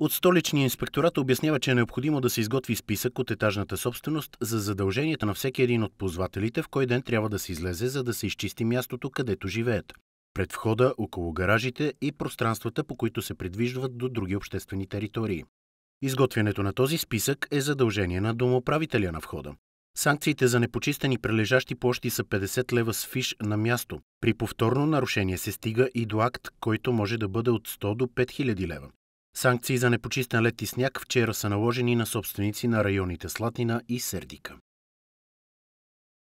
От столичния инспекторат обяснява, че е необходимо да се изготви списък от етажната собственост за задълженията на всеки един от ползвателите, в кой ден трябва да се излезе, за да се изчисти мястото, където живеят. Пред входа, около гаражите и пространствата, по които се придвижват до други обществени територии. Изготвянето на този списък е задължение на домоуправителя на входа. Санкциите за непочистени прилежащи площи са 50 лева с фиш на място. При повторно нарушение се стига и до акт, който може да бъде от 100 до 5000 лева. Санкции за непочистен лед и сняг вчера са наложени на собственици на районите Слатина и Сердика.